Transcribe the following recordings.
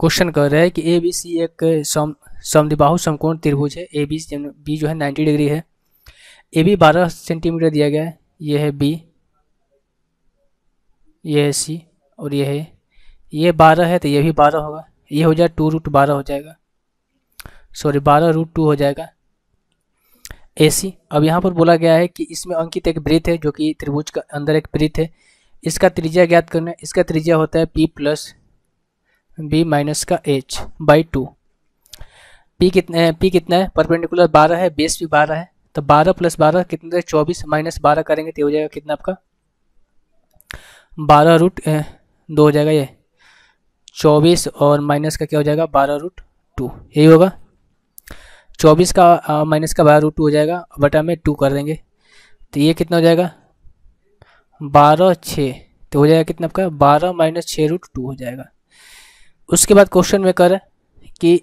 question कर रहे हैं कि ए बी सी एक सम समदिबाहु समकोण त्रिभुज है ए बी बी जो है नाइन्टी डिग्री है ए बी बारह सेंटीमीटर दिया गया है यह है बी यह है सी और यह है ये बारह है तो ये भी बारह होगा ये हो जाए टू रूट बारह हो जाएगा सॉरी बारह रूट टू हो जाएगा ए सी अब यहाँ पर बोला गया है कि इसमें अंकित एक वृत्त है जो कि त्रिभुज का अंदर एक वृत्त है इसका त्रिज्या ज्ञात करना है इसका त्रिज्या होता है पी प्लस बी माइनस का एच बाई टू पी कितने पी कितना है परपेंडिकुलर बारह है बेस भी बारह है तो बारह प्लस बारह कितना चौबीस माइनस बारह करेंगे तो हो जाएगा कितना आपका बारह रूट दो हो जाएगा ये चौबीस और माइनस का क्या हो जाएगा बारह रूट टू यही होगा चौबीस का माइनस का बारह रूट टू हो जाएगा बटा में टू कर देंगे तो ये कितना हो जाएगा बारह छः तो हो जाएगा कितना आपका बारह माइनस छः रूट टू हो जाएगा उसके बाद क्वेश्चन में कर कि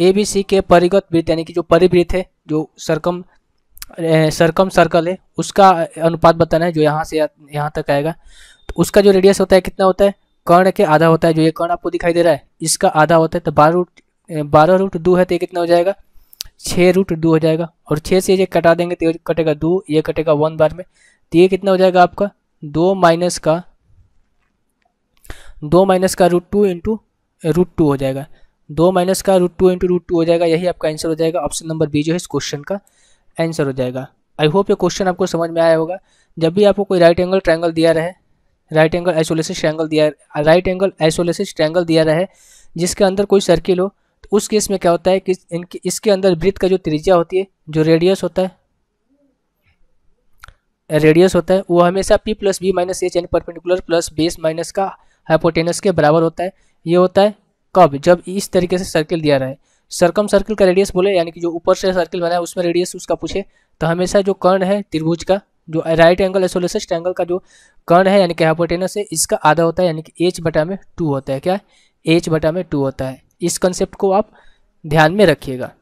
ए बी सी के परिगत वृत्त यानी कि जो परिवृत्त है जो सरकम सरकम सर्कल है उसका अनुपात बताना है जो यहाँ से यहाँ तक आएगा तो उसका जो रेडियस होता है कितना होता है कर्ण के आधा होता है जो ये कर्ण आपको दिखाई दे रहा है इसका आधा होता है तो बारह रूट बारह रूट दो है तो ये कितना हो जाएगा छः रूट दो हो जाएगा और छः से ये कटा देंगे तो ये कटेगा दो ये कटेगा वन बार में तो ये कितना हो जाएगा आपका दो माइनस का दो माइनस का root two into root two हो जाएगा दो माइनस का root two into root two हो जाएगा यही आपका आंसर हो जाएगा ऑप्शन नंबर बी जो है इस क्वेश्चन का आंसर हो जाएगा आई होप ये क्वेश्चन आपको समझ में आया होगा जब भी आपको कोई राइट एंगल ट्रायंगल दिया रहे राइट एंगल आइसोलेसिस ट्रायंगल दिया राइट एंगल आइसोलेसिस ट्रायंगल दिया रहे जिसके अंदर कोई सर्किल हो तो उस केस में क्या होता है कि इनके इसके अंदर वृत्त का जो त्रिज्या होती है जो रेडियस होता है रेडियस होता है वो हमेशा P plus B minus H and perpendicular plus base minus का हाइपोटेनस के बराबर होता है ये होता है कब जब इस तरीके से सर्किल दिया रहा है सर्कम सर्किल का रेडियस बोले यानी कि जो ऊपर से सर्किल बना है उसमें रेडियस उसका पूछे तो हमेशा जो कर्ण है त्रिभुज का जो राइट एंगल एसोलेसिस एंगल का जो कर्ण है यानी कि हाइपोटेनस है इसका आधा होता है यानी कि एच बटा में टू होता है क्या एच बटा में टू होता है इस कंसेप्ट को आप ध्यान में रखिएगा